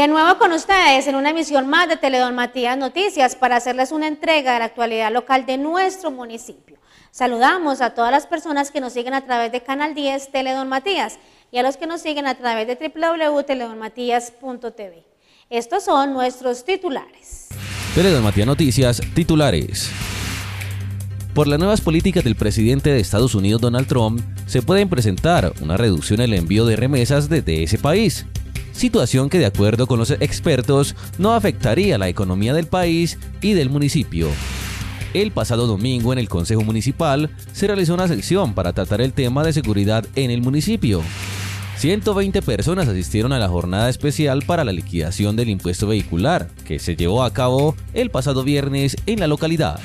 De nuevo con ustedes en una emisión más de Teledón Matías Noticias para hacerles una entrega de la actualidad local de nuestro municipio. Saludamos a todas las personas que nos siguen a través de Canal 10 Teledón Matías y a los que nos siguen a través de www.teledonmatías.tv. Estos son nuestros titulares. Teledón Matías Noticias, titulares. Por las nuevas políticas del presidente de Estados Unidos Donald Trump, se pueden presentar una reducción en el envío de remesas desde ese país situación que de acuerdo con los expertos no afectaría la economía del país y del municipio. El pasado domingo en el Consejo Municipal se realizó una sección para tratar el tema de seguridad en el municipio. 120 personas asistieron a la jornada especial para la liquidación del impuesto vehicular, que se llevó a cabo el pasado viernes en la localidad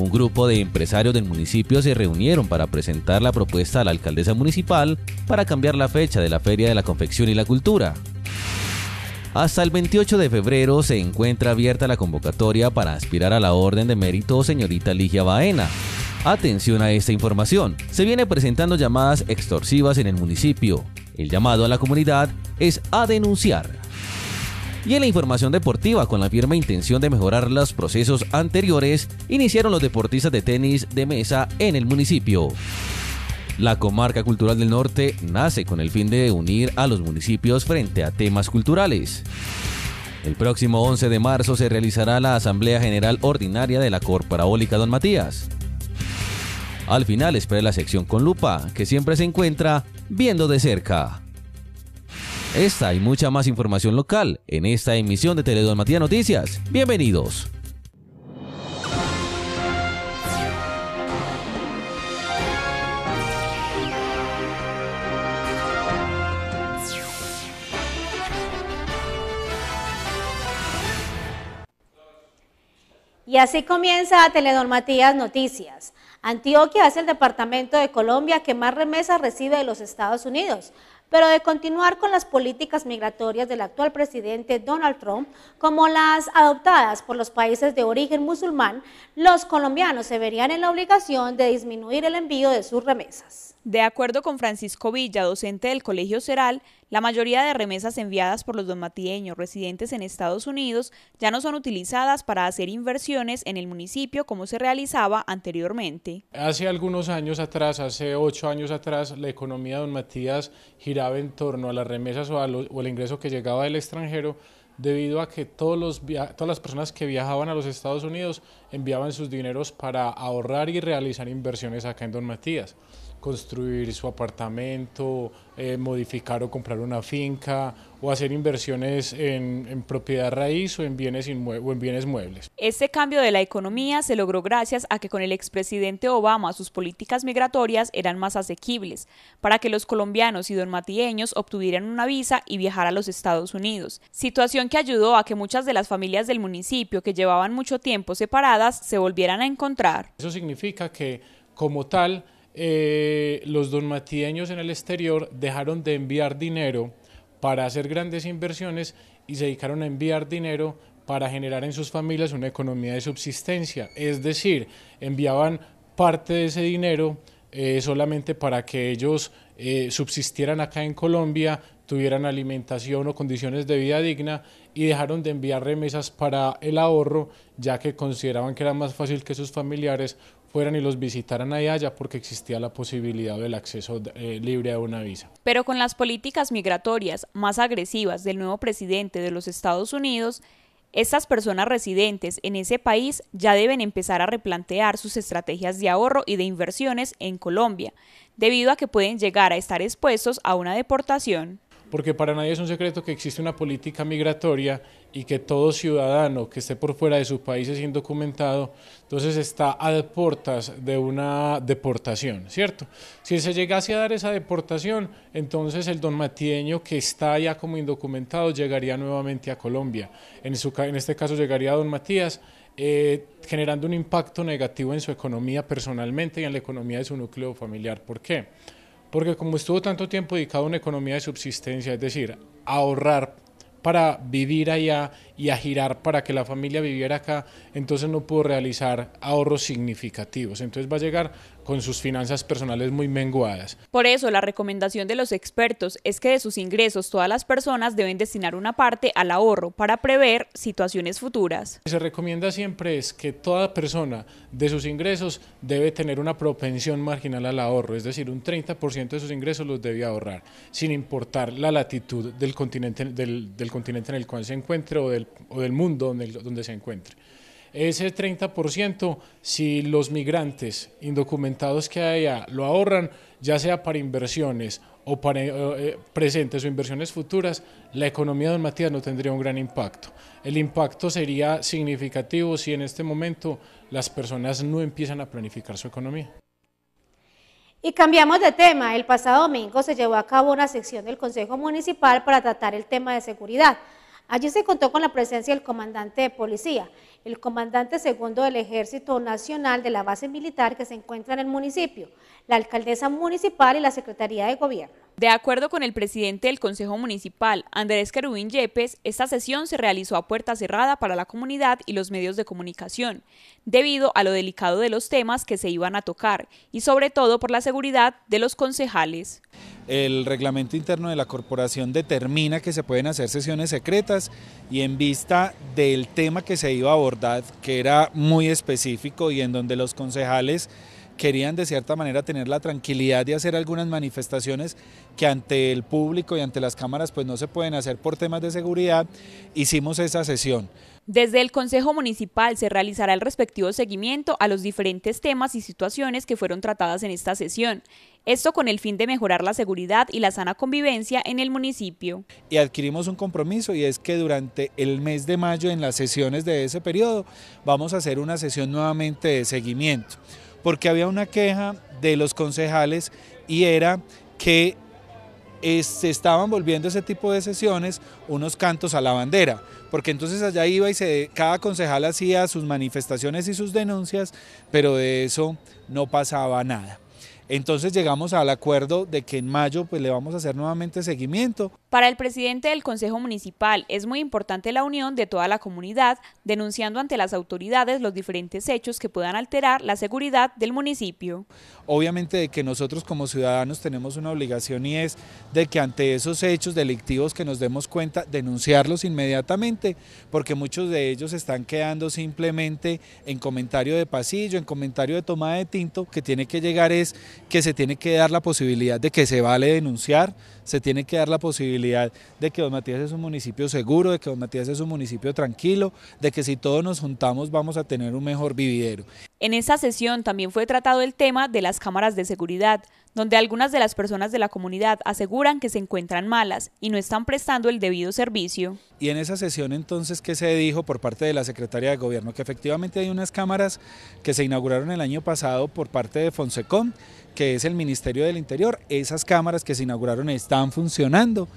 un grupo de empresarios del municipio se reunieron para presentar la propuesta a la alcaldesa municipal para cambiar la fecha de la Feria de la Confección y la Cultura. Hasta el 28 de febrero se encuentra abierta la convocatoria para aspirar a la Orden de Mérito señorita Ligia Baena. Atención a esta información. Se viene presentando llamadas extorsivas en el municipio. El llamado a la comunidad es a denunciar. Y en la información deportiva, con la firme intención de mejorar los procesos anteriores, iniciaron los deportistas de tenis de mesa en el municipio. La Comarca Cultural del Norte nace con el fin de unir a los municipios frente a temas culturales. El próximo 11 de marzo se realizará la Asamblea General Ordinaria de la corporación Don Matías. Al final espera la sección con lupa, que siempre se encuentra viendo de cerca. Esta y mucha más información local en esta emisión de Teledón Noticias. Bienvenidos. Y así comienza Teledón Matías Noticias. Antioquia es el departamento de Colombia que más remesas recibe de los Estados Unidos pero de continuar con las políticas migratorias del actual presidente Donald Trump, como las adoptadas por los países de origen musulmán, los colombianos se verían en la obligación de disminuir el envío de sus remesas. De acuerdo con Francisco Villa, docente del Colegio Ceral, la mayoría de remesas enviadas por los donmatieños residentes en Estados Unidos ya no son utilizadas para hacer inversiones en el municipio como se realizaba anteriormente. Hace algunos años atrás, hace ocho años atrás, la economía de Don Matías giraba en torno a las remesas o, al ingreso que llegaba del extranjero debido a que todas las personas que viajaban a los Estados Unidos enviaban sus dineros para ahorrar y realizar inversiones acá en Don Matías construir su apartamento, eh, modificar o comprar una finca o hacer inversiones en, propiedad raíz o en, bienes o en bienes muebles. Este cambio de la economía se logró gracias a que con el expresidente Obama sus políticas migratorias eran más asequibles para que los colombianos y donmatieños obtuvieran una visa y viajar a los Estados Unidos, situación que ayudó a que muchas de las familias del municipio que llevaban mucho tiempo separadas se volvieran a encontrar. Eso significa que como tal, eh, los donmatieños en el exterior dejaron de enviar dinero para hacer grandes inversiones y se dedicaron a enviar dinero para generar en sus familias una economía de subsistencia. Es decir, enviaban parte de ese dinero eh, solamente para que ellos eh, subsistieran acá en Colombia, tuvieran alimentación o condiciones de vida digna y dejaron de enviar remesas para el ahorro, ya que consideraban que era más fácil que sus familiares fueran y los visitaran allá ya porque existía la posibilidad del acceso eh, libre a una visa. Pero con las políticas migratorias más agresivas del nuevo presidente de los Estados Unidos, estas personas residentes en ese país ya deben empezar a replantear sus estrategias de ahorro y de inversiones en Colombia, debido a que pueden llegar a estar expuestos a una deportación porque para nadie es un secreto que existe una política migratoria y que todo ciudadano que esté por fuera de su país es indocumentado, entonces está a puertas de una deportación, ¿cierto? Si se llegase a dar esa deportación, entonces el don Matieño que está ya como indocumentado llegaría nuevamente a Colombia. En, este caso llegaría don Matías. Eh, generando un impacto negativo en su economía personalmente y en la economía de su núcleo familiar. ¿Por qué? Porque como estuvo tanto tiempo dedicado a una economía de subsistencia, es decir, ahorrar para vivir allá y a girar para que la familia viviera acá, entonces no pudo realizar ahorros significativos. Entonces va a llegar con sus finanzas personales muy menguadas. Por eso la recomendación de los expertos es que de sus ingresos todas las personas deben destinar una parte al ahorro para prever situaciones futuras. se recomienda siempre es que toda persona de sus ingresos debe tener una propensión marginal al ahorro, es decir, un 30% de sus ingresos los debe ahorrar, sin importar la latitud del continente, del, del continente en el cual se encuentre o del o del mundo donde, se encuentre. Ese 30%, si los migrantes indocumentados que hay allá lo ahorran, ya sea para inversiones o para eh, eh, presentes o inversiones futuras, la economía de Don Matías no tendría un gran impacto. El impacto sería significativo si en este momento las personas no empiezan a planificar su economía. Y cambiamos de tema. El pasado domingo se llevó a cabo una sección del Consejo Municipal para tratar el tema de seguridad. Allí se contó con la presencia del comandante de policía, el comandante segundo del Ejército Nacional de la base militar que se encuentra en el municipio, la alcaldesa municipal y la Secretaría de Gobierno. De acuerdo con el presidente del Consejo Municipal, Andrés Querubín Yepes, esta sesión se realizó a puerta cerrada para la comunidad y los medios de comunicación, debido a lo delicado de los temas que se iban a tocar y sobre todo por la seguridad de los concejales. El reglamento interno de la corporación determina que se pueden hacer sesiones secretas y en vista del tema que se iba a abordar, que era muy específico y en donde los concejales querían de cierta manera tener la tranquilidad de hacer algunas manifestaciones que ante el público y ante las cámaras pues no se pueden hacer por temas de seguridad, hicimos esa sesión. Desde el Consejo Municipal se realizará el respectivo seguimiento a los diferentes temas y situaciones que fueron tratadas en esta sesión. Esto con el fin de mejorar la seguridad y la sana convivencia en el municipio. Y adquirimos un compromiso y es que durante el mes de mayo en las sesiones de ese periodo vamos a hacer una sesión nuevamente de seguimiento porque había una queja de los concejales y era que eh, se estaban volviendo ese tipo de sesiones unos cantos a la bandera, porque entonces allá iba y cada concejal hacía sus manifestaciones y sus denuncias, pero de eso no pasaba nada. Entonces llegamos al acuerdo de que en mayo pues, le vamos a hacer nuevamente seguimiento. Para el presidente del Consejo Municipal es muy importante la unión de toda la comunidad, denunciando ante las autoridades los diferentes hechos que puedan alterar la seguridad del municipio. Obviamente de que nosotros como ciudadanos tenemos una obligación y es de que ante esos hechos delictivos que nos demos cuenta, denunciarlos inmediatamente, porque muchos de ellos están quedando simplemente en comentario de pasillo, en comentario de toma de tinto, que tiene que llegar es que se tiene que dar la posibilidad de que se vale denunciar, se tiene que dar la posibilidad de que Don Matías es un municipio seguro, de que Don Matías es un municipio tranquilo, de que si todos nos juntamos vamos a tener un mejor vividero. En esa sesión también fue tratado el tema de las cámaras de seguridad, donde algunas de las personas de la comunidad aseguran que se encuentran malas y no están prestando el debido servicio. Y en esa sesión entonces, ¿qué se dijo por parte de la Secretaría de Gobierno? Que efectivamente hay unas cámaras que se inauguraron el año pasado por parte de Fonsecom, que es el Ministerio del Interior, esas cámaras que se inauguraron están funcionando.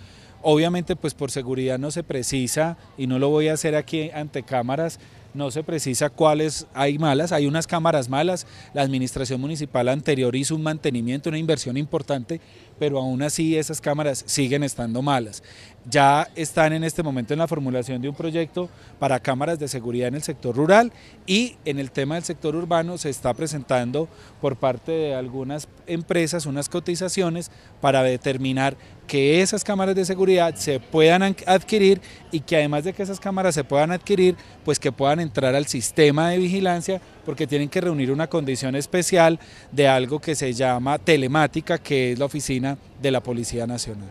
Obviamente, pues por seguridad no se precisa, y no lo voy a hacer aquí ante cámaras, no se precisa cuáles hay malas, hay unas cámaras malas, la administración municipal anterior hizo un mantenimiento, una inversión importante, pero aún así esas cámaras siguen estando malas ya están en este momento en la formulación de un proyecto para cámaras de seguridad en el sector rural y en el tema del sector urbano se está presentando por parte de algunas empresas unas cotizaciones para determinar que esas cámaras de seguridad se puedan adquirir y que además de que esas cámaras se puedan adquirir, pues que puedan entrar al sistema de vigilancia porque tienen que reunir una condición especial de algo que se llama telemática, que es la oficina de la Policía Nacional.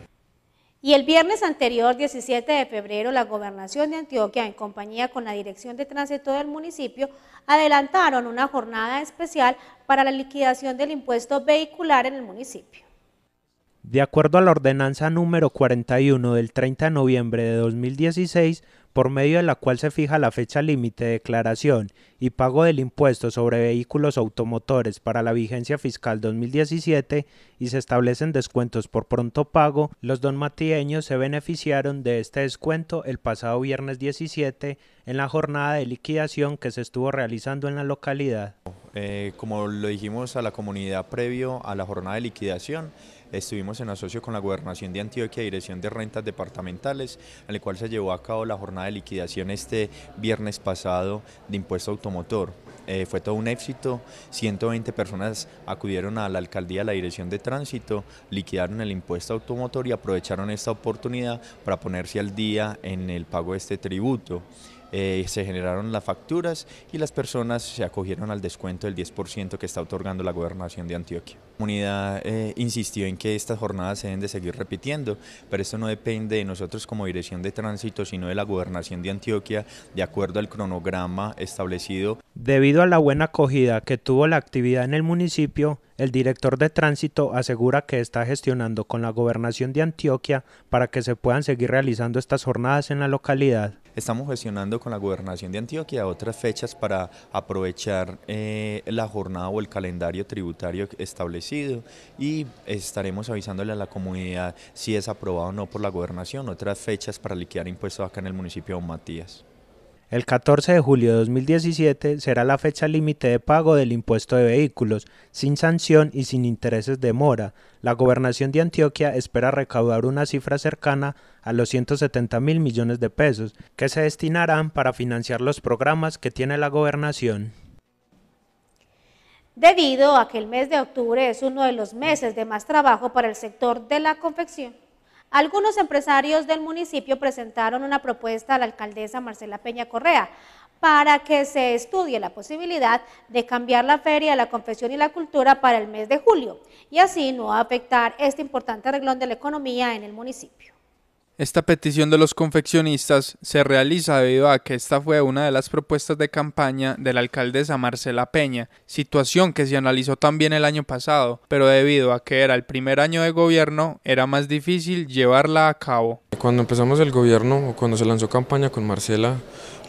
Y el viernes anterior, 17 de febrero, la gobernación de Antioquia, en compañía con la Dirección de Tránsito del municipio, adelantaron una jornada especial para la liquidación del impuesto vehicular en el municipio. De acuerdo a la ordenanza número 41 del 30 de noviembre de 2016, por medio de la cual se fija la fecha límite de declaración y pago del impuesto sobre vehículos automotores para la vigencia fiscal 2017 y se establecen descuentos por pronto pago, los don donmatieños se beneficiaron de este descuento el pasado viernes 17 en la jornada de liquidación que se estuvo realizando en la localidad. Eh, como lo dijimos a la comunidad previo a la jornada de liquidación, estuvimos en asocio con la Gobernación de Antioquia, Dirección de Rentas Departamentales, en el cual se llevó a cabo la jornada de liquidación este viernes pasado de impuesto automotor. Eh, fue todo un éxito, 120 personas acudieron a la alcaldía, a la dirección de tránsito, liquidaron el impuesto automotor y aprovecharon esta oportunidad para ponerse al día en el pago de este tributo. Eh, se generaron las facturas y las personas se acogieron al descuento del 10% que está otorgando la gobernación de Antioquia. La comunidad eh, insistió en que estas jornadas se deben de seguir repitiendo, pero esto no depende de nosotros como dirección de tránsito, sino de la gobernación de Antioquia, de acuerdo al cronograma establecido. Debido a la buena acogida que tuvo la actividad en el municipio, el director de tránsito asegura que está gestionando con la gobernación de Antioquia para que se puedan seguir realizando estas jornadas en la localidad. Estamos gestionando con la Gobernación de Antioquia otras fechas para aprovechar eh, la jornada o el calendario tributario establecido y estaremos avisándole a la comunidad si es aprobado o no por la Gobernación, otras fechas para liquidar impuestos acá en el municipio de Matías. El 14 de julio de 2017 será la fecha límite de pago del impuesto de vehículos, sin sanción y sin intereses de mora. La gobernación de Antioquia espera recaudar una cifra cercana a los 170 mil millones de pesos, que se destinarán para financiar los programas que tiene la gobernación. Debido a que el mes de octubre es uno de los meses de más trabajo para el sector de la confección, algunos empresarios del municipio presentaron una propuesta a la alcaldesa Marcela Peña Correa para que se estudie la posibilidad de cambiar la Feria de la Confesión y la Cultura para el mes de julio y así no afectar este importante reglón de la economía en el municipio. Esta petición de los confeccionistas se realiza debido a que esta fue una de las propuestas de campaña de la alcaldesa Marcela Peña, situación que se analizó también el año pasado, pero debido a que era el primer año de gobierno era más difícil llevarla a cabo. Cuando empezamos el gobierno o cuando se lanzó campaña con Marcela,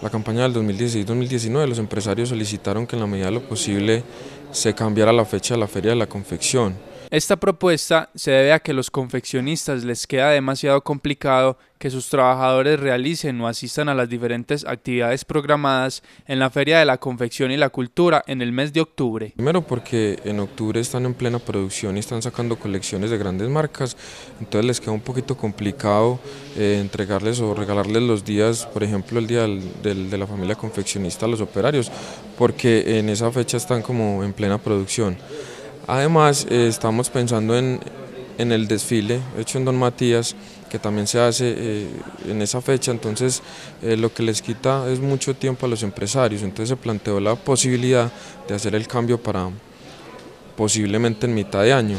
la campaña del 2016-2019, los empresarios solicitaron que en la medida de lo posible se cambiara la fecha de la feria de la confección esta propuesta se debe a que los confeccionistas les queda demasiado complicado que sus trabajadores realicen o asistan a las diferentes actividades programadas en la Feria de la Confección y la Cultura en el mes de octubre. Primero porque en octubre están en plena producción y están sacando colecciones de grandes marcas, entonces les queda un poquito complicado eh, entregarles o regalarles los días, por ejemplo el día de la familia confeccionista a los operarios, porque en esa fecha están como en plena producción. Además, eh, estamos pensando en, el desfile hecho en Don Matías, que también se hace eh, en esa fecha, entonces eh, lo que les quita es mucho tiempo a los empresarios, entonces se planteó la posibilidad de hacer el cambio para posiblemente en mitad de año.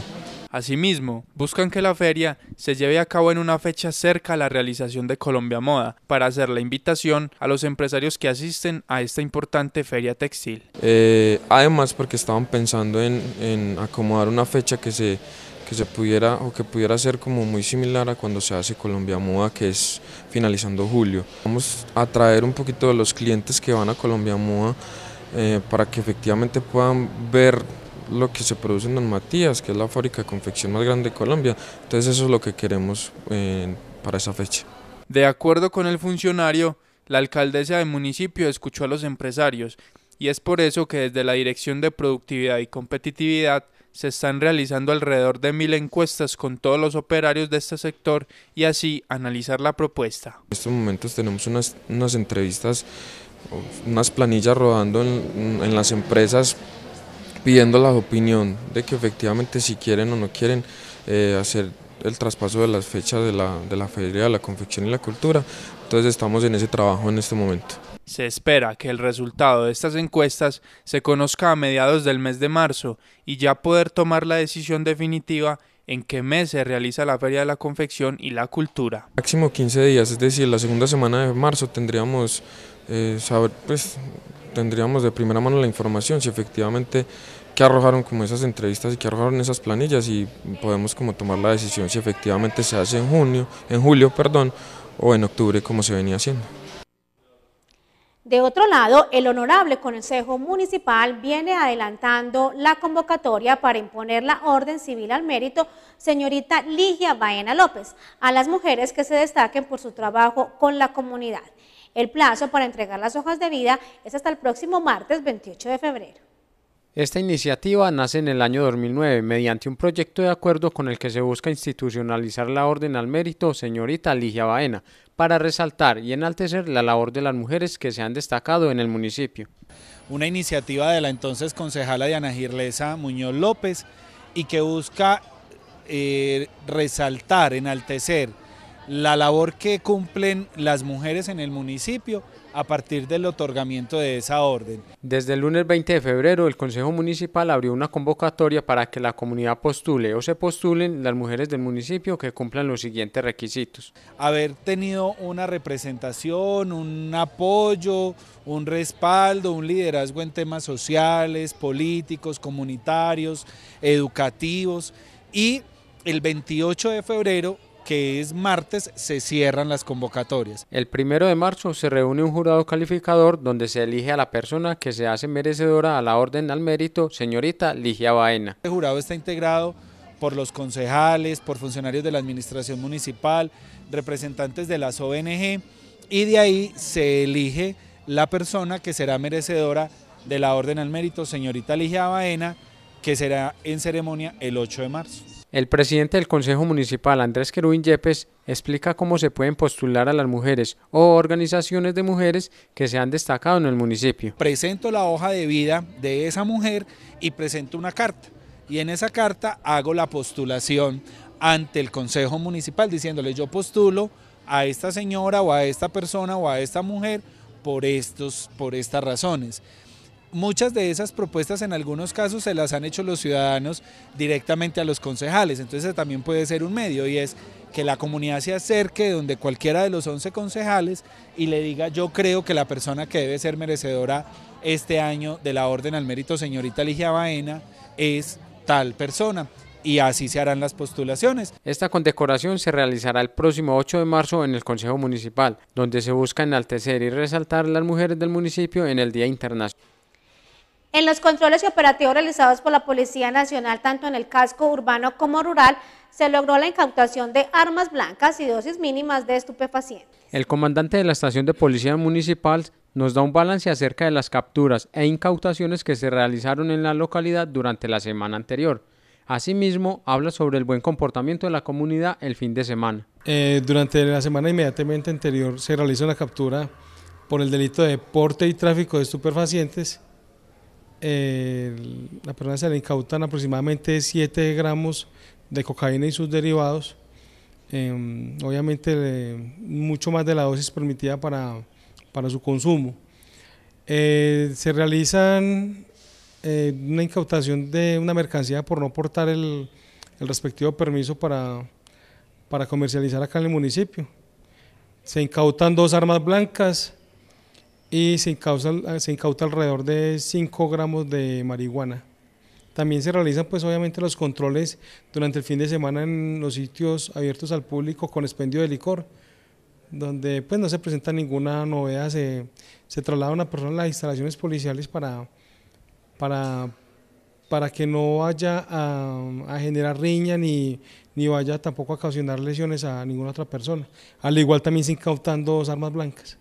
Asimismo, buscan que la feria se lleve a cabo en una fecha cerca a la realización de Colombia Moda, para hacer la invitación a los empresarios que asisten a esta importante feria textil. Eh, además, porque estaban pensando en, acomodar una fecha que se que se pudiera o que pudiera ser como muy similar a cuando se hace Colombia Moda, que es finalizando julio. Vamos a traer un poquito de los clientes que van a Colombia Moda eh, para que efectivamente puedan ver lo que se produce en Don Matías, que es la fábrica de confección más grande de Colombia. Entonces eso es lo que queremos eh, para esa fecha. De acuerdo con el funcionario, la alcaldesa del municipio escuchó a los empresarios y es por eso que desde la Dirección de Productividad y Competitividad se están realizando alrededor de mil encuestas con todos los operarios de este sector y así analizar la propuesta. En estos momentos tenemos unas, unas entrevistas, unas planillas rodando en, en las empresas pidiendo la opinión de que efectivamente si quieren o no quieren eh, hacer el traspaso de las fechas de la, de la Feria de la Confección y la Cultura. Entonces estamos en ese trabajo en este momento. Se espera que el resultado de estas encuestas se conozca a mediados del mes de marzo y ya poder tomar la decisión definitiva en qué mes se realiza la Feria de la Confección y la Cultura. Máximo 15 días, es decir, la segunda semana de marzo tendríamos eh, saber, pues, tendríamos de primera mano la información si efectivamente que arrojaron como esas entrevistas y que arrojaron esas planillas y podemos como tomar la decisión si efectivamente se hace en junio, en julio, perdón, o en octubre como se venía haciendo. De otro lado, el Honorable Consejo Municipal viene adelantando la convocatoria para imponer la Orden Civil al Mérito, señorita Ligia Baena López, a las mujeres que se destaquen por su trabajo con la comunidad. El plazo para entregar las hojas de vida es hasta el próximo martes 28 de febrero. Esta iniciativa nace en el año 2009 mediante un proyecto de acuerdo con el que se busca institucionalizar la Orden al Mérito Señorita Ligia Baena para resaltar y enaltecer la labor de las mujeres que se han destacado en el municipio. Una iniciativa de la entonces concejala Diana Girlesa Muñoz López y que busca eh, resaltar, enaltecer la labor que cumplen las mujeres en el municipio a partir del otorgamiento de esa orden. Desde el lunes 20 de febrero, el Consejo Municipal abrió una convocatoria para que la comunidad postule o se postulen las mujeres del municipio que cumplan los siguientes requisitos. Haber tenido una representación, un apoyo, un respaldo, un liderazgo en temas sociales, políticos, comunitarios, educativos y el 28 de febrero que es martes, se cierran las convocatorias. El primero de marzo se reúne un jurado calificador donde se elige a la persona que se hace merecedora a la orden al mérito, señorita Ligia Baena. El jurado está integrado por los concejales, por funcionarios de la administración municipal, representantes de las ONG y de ahí se elige la persona que será merecedora de la Orden al Mérito, señorita Ligia Baena, que será en ceremonia el 8 de marzo. El presidente del Consejo Municipal, Andrés Querubín Yepes, explica cómo se pueden postular a las mujeres o organizaciones de mujeres que se han destacado en el municipio. Presento la hoja de vida de esa mujer y presento una carta. Y en esa carta hago la postulación ante el Consejo Municipal diciéndole yo postulo a esta señora o a esta persona o a esta mujer por, estos, por estas razones muchas de esas propuestas en algunos casos se las han hecho los ciudadanos directamente a los concejales, entonces también puede ser un medio y es que la comunidad se acerque donde cualquiera de los 11 concejales y le diga yo creo que la persona que debe ser merecedora este año de la Orden al Mérito señorita Ligia Baena es tal persona y así se harán las postulaciones. Esta condecoración se realizará el próximo 8 de marzo en el Consejo Municipal, donde se busca enaltecer y resaltar las mujeres del municipio en el Día Internacional. En los controles y operativos realizados por la Policía Nacional, tanto en el casco urbano como rural, se logró la incautación de armas blancas y dosis mínimas de estupefacientes. El comandante de la estación de policía municipal nos da un balance acerca de las capturas e incautaciones que se realizaron en la localidad durante la semana anterior. Asimismo, habla sobre el buen comportamiento de la comunidad el fin de semana. Eh, durante la semana inmediatamente anterior se realizó la captura por el delito de porte y tráfico de estupefacientes la persona se le incautan aproximadamente 7 gramos de cocaína y sus derivados. Em, obviamente mucho más de la dosis permitida para, para su consumo. Eh, se realizan eh, una incautación de una mercancía por no portar el, el respectivo permiso para, para comercializar acá en el municipio. Se incautan dos armas blancas, y se, incauta alrededor de 5 gramos de marihuana. También se realizan pues obviamente los controles durante el fin de semana en los sitios abiertos al público con expendio de licor, donde pues no se presenta ninguna novedad, se, traslada una persona a las instalaciones policiales para, para, para que no vaya a, generar riña ni, vaya tampoco a ocasionar lesiones a ninguna otra persona. Al igual también se incautan dos armas blancas.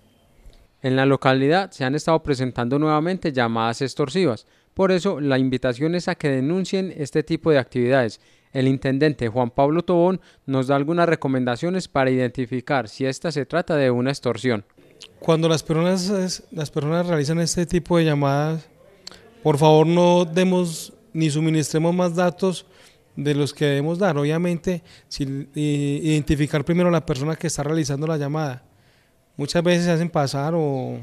En la localidad se han estado presentando nuevamente llamadas extorsivas. Por eso, la invitación es a que denuncien este tipo de actividades. El intendente Juan Pablo Tobón nos da algunas recomendaciones para identificar si esta se trata de una extorsión. Cuando las personas, realizan este tipo de llamadas, por favor no demos ni suministremos más datos de los que debemos dar. Obviamente, eh, identificar primero a la persona que está realizando la llamada muchas veces se hacen pasar o,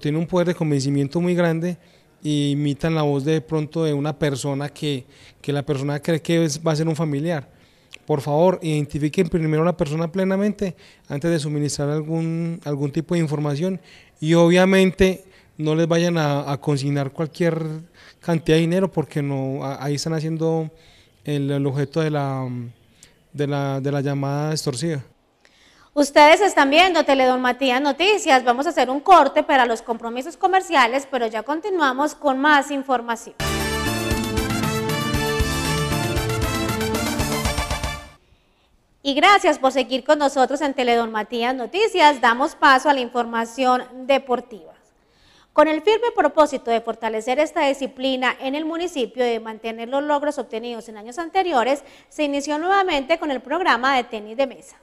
tienen un poder de convencimiento muy grande y imitan la voz de pronto de una persona que, la persona cree que va a ser un familiar. Por favor, identifiquen primero a la persona plenamente antes de suministrar algún, algún tipo de información y obviamente no les vayan a, consignar cualquier cantidad de dinero porque no ahí están haciendo el, objeto de la, de la, de la llamada extorsiva. Ustedes están viendo Don Matías Noticias. Vamos a hacer un corte para los compromisos comerciales, pero ya continuamos con más información. Y gracias por seguir con nosotros en Don Matías Noticias. Damos paso a la información deportiva. Con el firme propósito de fortalecer esta disciplina en el municipio y de mantener los logros obtenidos en años anteriores, se inició nuevamente con el programa de tenis de mesa.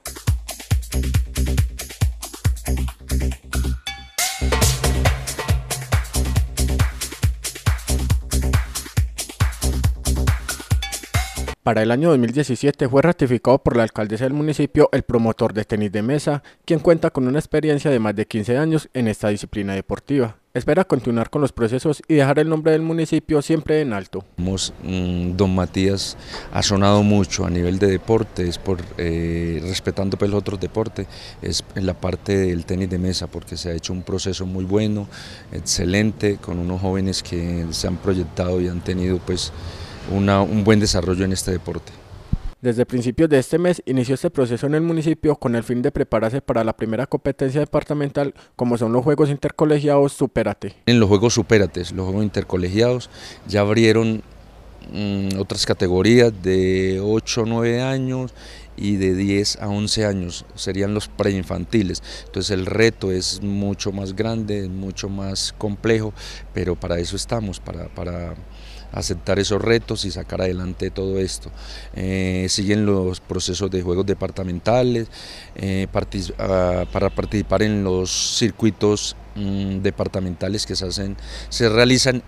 Para el año 2017 fue ratificado por la alcaldesa del municipio el promotor de tenis de mesa, quien cuenta con una experiencia de más de 15 años en esta disciplina deportiva. Espera continuar con los procesos y dejar el nombre del municipio siempre en alto. Mm, don Matías ha sonado mucho a nivel de deportes, por, eh, respetando pues, otros deportes, es en la parte del tenis de mesa, porque se ha hecho un proceso muy bueno, excelente, con unos jóvenes que se han proyectado y han tenido pues un buen desarrollo en este deporte. Desde principios de este mes inició este proceso en el municipio con el fin de prepararse para la primera competencia departamental como son los Juegos Intercolegiados Superate. En los Juegos Superates, los Juegos Intercolegiados ya abrieron mm, otras categorías de 8 9 años y de 10 a 11 años, serían los preinfantiles. Entonces el reto es mucho más grande, mucho más complejo, pero para eso estamos, para, para aceptar esos retos y sacar adelante todo esto. Eh, siguen los procesos de juegos departamentales, eh, ah, para participar en los circuitos mm, departamentales que se, hacen, se realizan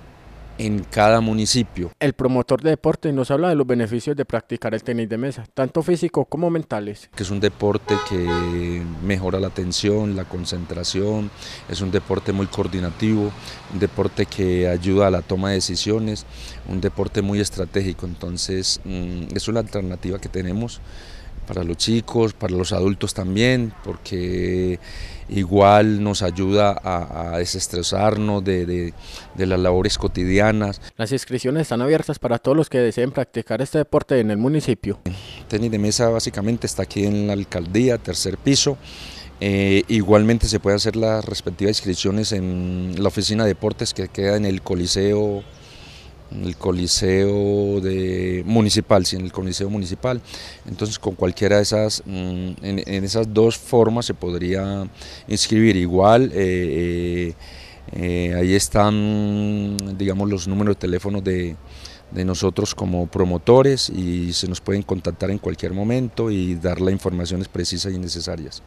en cada municipio. El promotor de deporte nos habla de los beneficios de practicar el tenis de mesa, tanto físico como mentales. Que es un deporte que mejora la atención, la concentración, es un deporte muy coordinativo, un deporte que ayuda a la toma de decisiones, un deporte muy estratégico, entonces mm, es una alternativa que tenemos para los chicos, para los adultos también, porque igual nos ayuda a, desestresarnos de, las labores cotidianas. Las inscripciones están abiertas para todos los que deseen practicar este deporte en el municipio. Tenis de mesa básicamente está aquí en la alcaldía, tercer piso. Eh, igualmente se pueden hacer las respectivas inscripciones en la oficina de deportes que queda en el Coliseo en el Coliseo de, Municipal, si en el Coliseo Municipal. Entonces con cualquiera de esas, mm, en, esas dos formas se podría inscribir. Igual eh, eh, eh, ahí están, digamos, los números de teléfono de, de nosotros como promotores y se nos pueden contactar en cualquier momento y dar las informaciones precisas y necesarias.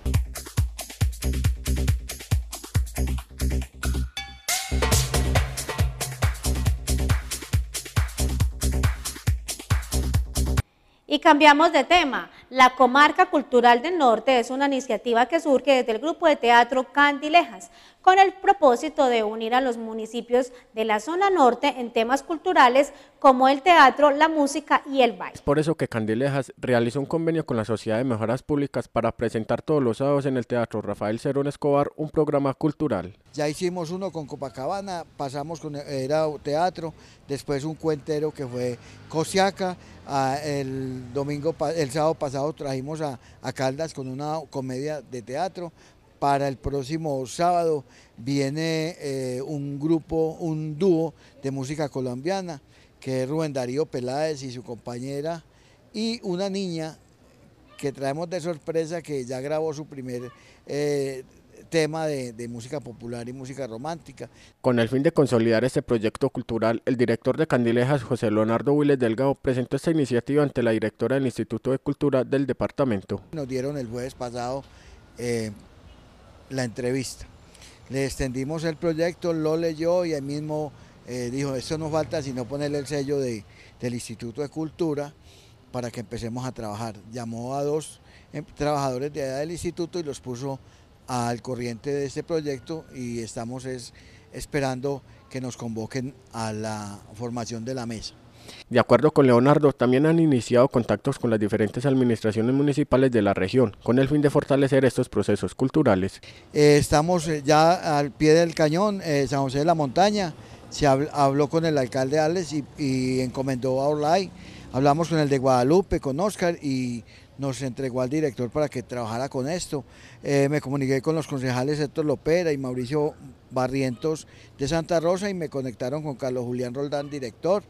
Y cambiamos de tema. La Comarca Cultural del Norte es una iniciativa que surge desde el Grupo de Teatro Candilejas, con el propósito de unir a los municipios de la zona norte en temas culturales como el teatro, la música y el baile. Es por eso que Candilejas realizó un convenio con la Sociedad de Mejoras Públicas para presentar todos los sábados en el Teatro Rafael Cerón Escobar un programa cultural. Ya hicimos uno con Copacabana, pasamos con era teatro, después un cuentero que fue Cosiaca, ah, el domingo el sábado pasado trajimos a Caldas con una comedia de teatro, para el próximo sábado viene eh, un grupo, un dúo de música colombiana, que es Rubén Darío Peláez y su compañera, y una niña que traemos de sorpresa que ya grabó su primer eh, tema de, música popular y música romántica. Con el fin de consolidar este proyecto cultural, el director de Candilejas, José Leonardo Huiles Delgado, presentó esta iniciativa ante la directora del Instituto de Cultura del departamento. Nos dieron el jueves pasado eh, la entrevista. Le extendimos el proyecto, lo leyó y él mismo eh, dijo, eso nos falta sino ponerle el sello del Instituto de Cultura para que empecemos a trabajar. Llamó a dos em, trabajadores de allá del instituto y los puso al corriente de este proyecto y estamos esperando que nos convoquen a la formación de la mesa. De acuerdo con Leonardo, también han iniciado contactos con las diferentes administraciones municipales de la región, con el fin de fortalecer estos procesos culturales. Eh, estamos eh, ya al pie del cañón, eh, San José de la Montaña, se habló con el alcalde Alex y, encomendó a Orlay, hablamos con el de Guadalupe, con Oscar y nos entregó al director para que trabajara con esto. me comuniqué con los concejales Héctor Lopera y Mauricio Barrientos de Santa Rosa y me conectaron con Carlos Julián Roldán, director.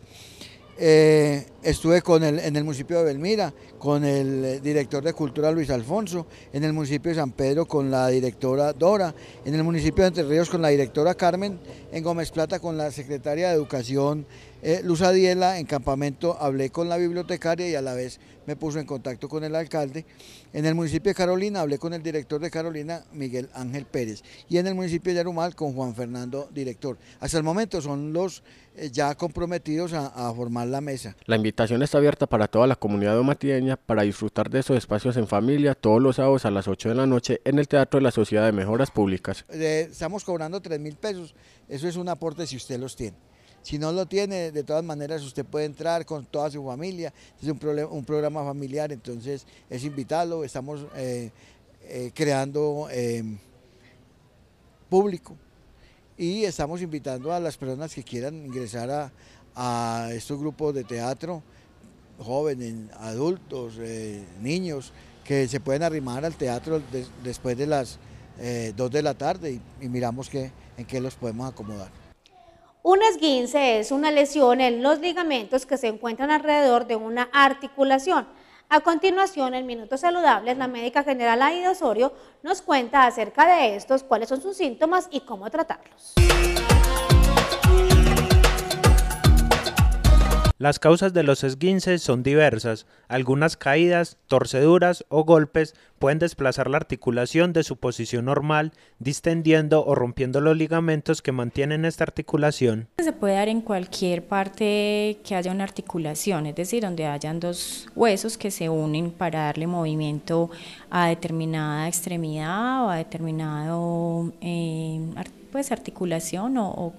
Eh, estuve con en el municipio de Belmira, con el eh, director de Cultura Luis Alfonso, en el municipio de San Pedro con la directora Dora, en el municipio de Entre Ríos con la directora Carmen, en Gómez Plata con la secretaria de Educación eh, Luz Adiela, en campamento hablé con la bibliotecaria y a la vez me puso en contacto con el alcalde. En el municipio de Carolina hablé con el director de Carolina, Miguel Ángel Pérez, y en el municipio de Yarumal con Juan Fernando, director. Hasta el momento son los eh, ya comprometidos a, formar la mesa. La invitación está abierta para toda la comunidad domatideña para disfrutar de esos espacios en familia todos los sábados a las 8 de la noche en el Teatro de la Sociedad de Mejoras Públicas. Eh, estamos cobrando 3 mil pesos, eso es un aporte si usted los tiene. Si no lo tiene, de todas maneras usted puede entrar con toda su familia. Es un, un programa familiar, entonces es invitarlo. Estamos eh, eh, creando em, público y estamos invitando a las personas que quieran ingresar a, estos grupos de teatro, jóvenes, adultos, eh, niños, que se pueden arrimar al teatro después de las 2 de la tarde y, miramos en qué los podemos acomodar. Un esguince es una lesión en los ligamentos que se encuentran alrededor de una articulación. A continuación, en Minutos Saludables, la médica general Aida Osorio nos cuenta acerca de estos, cuáles son sus síntomas y cómo tratarlos. Las causas de los esguinces son diversas. Algunas caídas, torceduras o golpes pueden desplazar la articulación de su posición normal, distendiendo o rompiendo los ligamentos que mantienen esta articulación. Se puede dar en cualquier parte que haya una articulación, es decir, donde hayan dos huesos que se unen para darle movimiento a determinada extremidad o a determinado eh, pues articulación o, o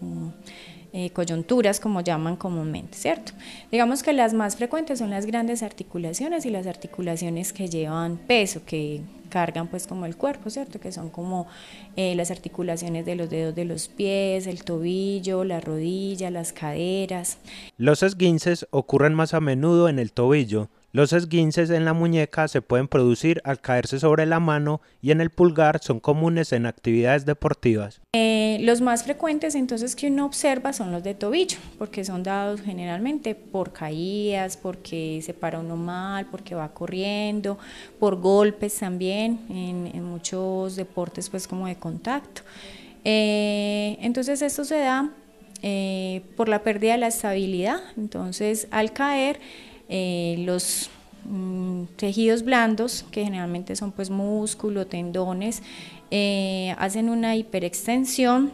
eh, coyunturas, como llaman comúnmente, ¿cierto? Digamos que las más frecuentes son las grandes articulaciones y las articulaciones que llevan peso, que cargan pues como el cuerpo, ¿cierto? Que son como eh, las articulaciones de los dedos de los pies, el tobillo, la rodilla, las caderas. Los esguinces ocurren más a menudo en el tobillo, los esguinces en la muñeca se pueden producir al caerse sobre la mano y en el pulgar son comunes en actividades deportivas. Eh, los más frecuentes entonces que uno observa son los de tobillo, porque son dados generalmente por caídas, porque se para uno mal, porque va corriendo, por golpes también en, muchos deportes pues como de contacto. Eh, entonces esto se da eh, por la pérdida de la estabilidad, entonces al caer eh, los mm, tejidos blandos, que generalmente son pues músculo, tendones, eh, hacen una hiperextensión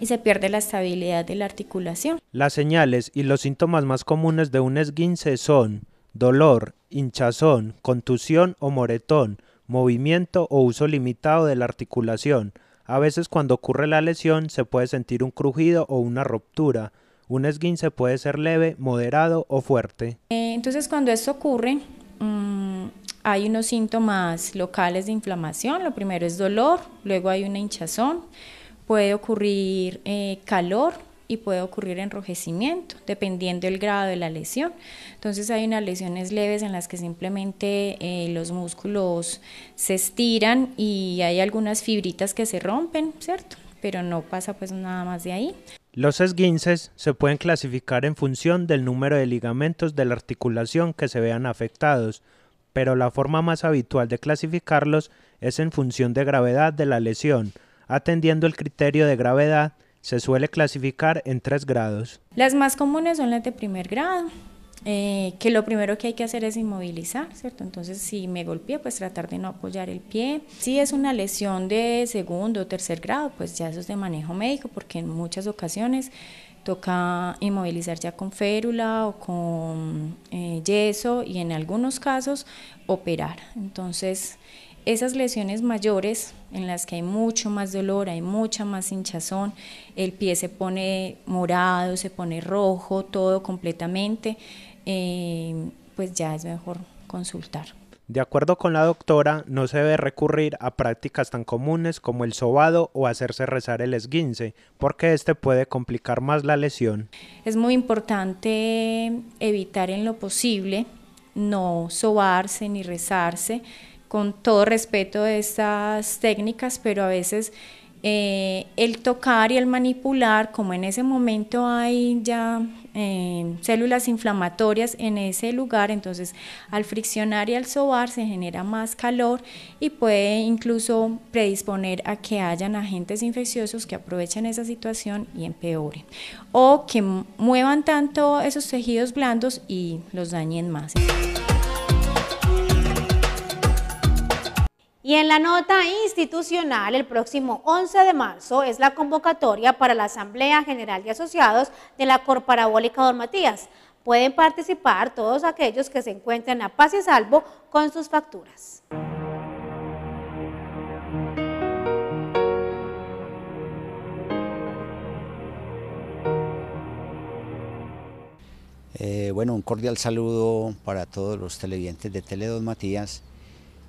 y se pierde la estabilidad de la articulación. Las señales y los síntomas más comunes de un esguince son dolor, hinchazón, contusión o moretón, movimiento o uso limitado de la articulación. A veces cuando ocurre la lesión se puede sentir un crujido o una ruptura. Un esguince puede ser leve, moderado o fuerte. Eh, entonces cuando esto ocurre, mm, hay unos síntomas locales de inflamación. Lo primero es dolor, luego hay una hinchazón, puede ocurrir eh, calor y puede ocurrir enrojecimiento, dependiendo del grado de la lesión. Entonces hay unas lesiones leves en las que simplemente eh, los músculos se estiran y hay algunas fibritas que se rompen, ¿cierto? pero no pasa pues nada más de ahí. Los esguinces se pueden clasificar en función del número de ligamentos de la articulación que se vean afectados, pero la forma más habitual de clasificarlos es en función de gravedad de la lesión. Atendiendo el criterio de gravedad, se suele clasificar en tres grados. Las más comunes son las de primer grado, eh, que lo primero que hay que hacer es inmovilizar, ¿cierto? Entonces, si me golpeé, pues tratar de no apoyar el pie. Si es una lesión de segundo o tercer grado, pues ya eso es de manejo médico, porque en muchas ocasiones toca inmovilizar ya con férula o con eh, yeso y en algunos casos operar. Entonces, esas lesiones mayores en las que hay mucho más dolor, hay mucha más hinchazón, el pie se pone morado, se pone rojo, todo completamente eh, pues ya es mejor consultar. De acuerdo con la doctora, no se debe recurrir a prácticas tan comunes como el sobado o hacerse rezar el esguince, porque este puede complicar más la lesión. Es muy importante evitar en lo posible no sobarse ni rezarse, con todo respeto de estas técnicas, pero a veces eh, el tocar y el manipular, como en ese momento hay ya eh, células inflamatorias en ese lugar, entonces al friccionar y al sobar se genera más calor y puede incluso predisponer a que hayan agentes infecciosos que aprovechen esa situación y empeoren, o que muevan tanto esos tejidos blandos y los dañen más. Y en la nota institucional, el próximo 11 de marzo es la convocatoria para la Asamblea General de Asociados de la Corparabólica Don Matías. Pueden participar todos aquellos que se encuentren a paz y salvo con sus facturas. Eh, bueno, un cordial saludo para todos los televidentes de Tele Don Matías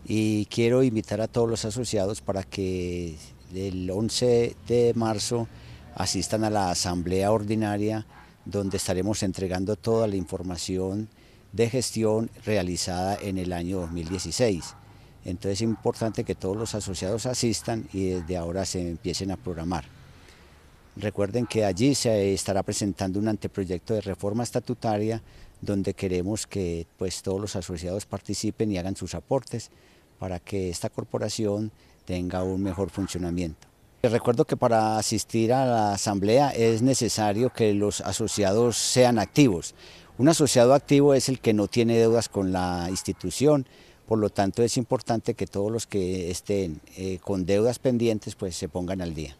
y quiero invitar a todos los asociados para que el 11 de marzo asistan a la asamblea ordinaria donde estaremos entregando toda la información de gestión realizada en el año 2016. Entonces es importante que todos los asociados asistan y desde ahora se empiecen a programar. Recuerden que allí se estará presentando un anteproyecto de reforma estatutaria donde queremos que pues, todos los asociados participen y hagan sus aportes para que esta corporación tenga un mejor funcionamiento. Les recuerdo que para asistir a la asamblea es necesario que los asociados sean activos. Un asociado activo es el que no tiene deudas con la institución, por lo tanto es importante que todos los que estén eh, con deudas pendientes pues se pongan al día.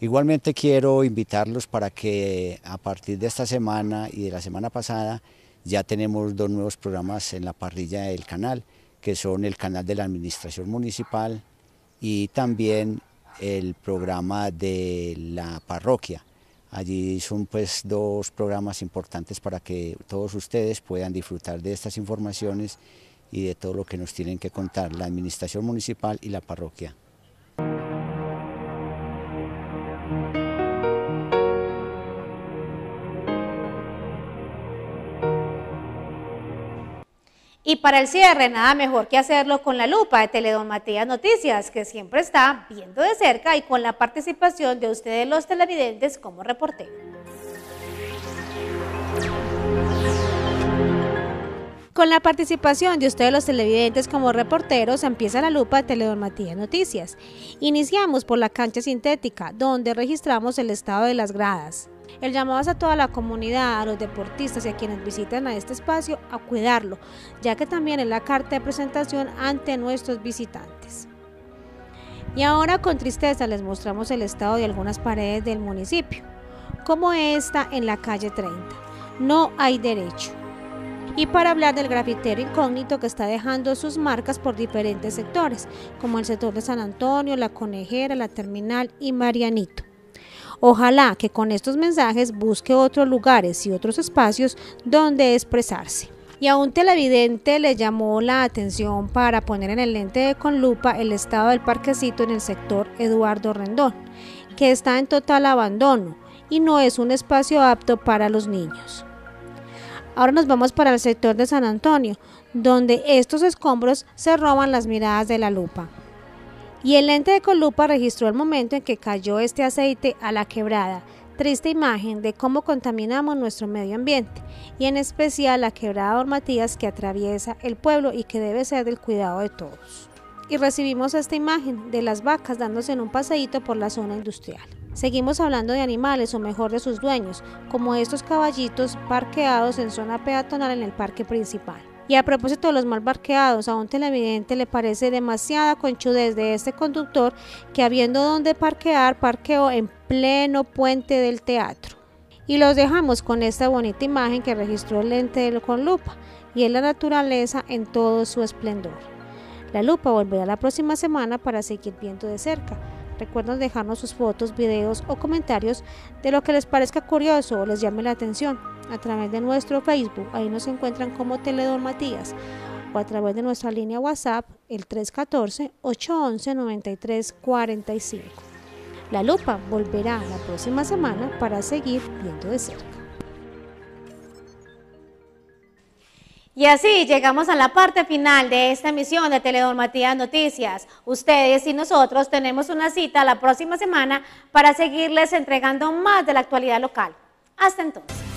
Igualmente quiero invitarlos para que a partir de esta semana y de la semana pasada ya tenemos dos nuevos programas en la parrilla del canal que son el canal de la administración municipal y también el programa de la parroquia. Allí son pues dos programas importantes para que todos ustedes puedan disfrutar de estas informaciones y de todo lo que nos tienen que contar la administración municipal y la parroquia. Y para el cierre, nada mejor que hacerlo con la lupa de Teledón Matías Noticias, que siempre está viendo de cerca y con la participación de ustedes los televidentes como reporteros. Con la participación de ustedes los televidentes como reporteros empieza la lupa de Teledón Matías Noticias. Iniciamos por la cancha sintética, donde registramos el estado de las gradas. El llamado es a toda la comunidad, a los deportistas y a quienes visitan a este espacio a cuidarlo, ya que también es la carta de presentación ante nuestros visitantes. Y ahora con tristeza les mostramos el estado de algunas paredes del municipio, como esta en la calle 30. No hay derecho. Y para hablar del grafitero incógnito que está dejando sus marcas por diferentes sectores, como el sector de San Antonio, la Conejera, la Terminal y Marianito. Ojalá que con estos mensajes busque otros lugares y otros espacios donde expresarse y a un televidente le llamó la atención para poner en el lente de lupa el estado del parquecito en el sector Eduardo Rendón, que está en total abandono y no es un espacio apto para los niños. Ahora nos vamos para el sector de San Antonio, donde estos escombros se roban las miradas de la lupa y el lente de Colupa registró el momento en que cayó este aceite a la quebrada. Triste imagen de cómo contaminamos nuestro medio ambiente y en especial la quebrada Ormatías que atraviesa el pueblo y que debe ser del cuidado de todos. Y recibimos esta imagen de las vacas dándose en un paseíto por la zona industrial. Seguimos hablando de animales o mejor de sus dueños, como estos caballitos parqueados en zona peatonal en el parque principal. Y a propósito de los mal barqueados, un televidente le parece demasiada conchudez de este conductor que habiendo donde parquear, parqueó en pleno puente del teatro. Y los dejamos con esta bonita imagen que registró el lente con lupa, y es la naturaleza en todo su esplendor. La lupa volverá la próxima semana para seguir viendo de cerca. Recuerden dejarnos sus fotos, videos o comentarios de lo que les parezca curioso o les llame la atención a través de nuestro Facebook, ahí nos encuentran como Teledormatías Matías, o a través de nuestra línea WhatsApp, el 314-811-9345. La lupa volverá la próxima semana para seguir viendo de cerca. Y así llegamos a la parte final de esta emisión de Teledormatías Matías Noticias. Ustedes y nosotros tenemos una cita la próxima semana para seguirles entregando más de la actualidad local. Hasta entonces.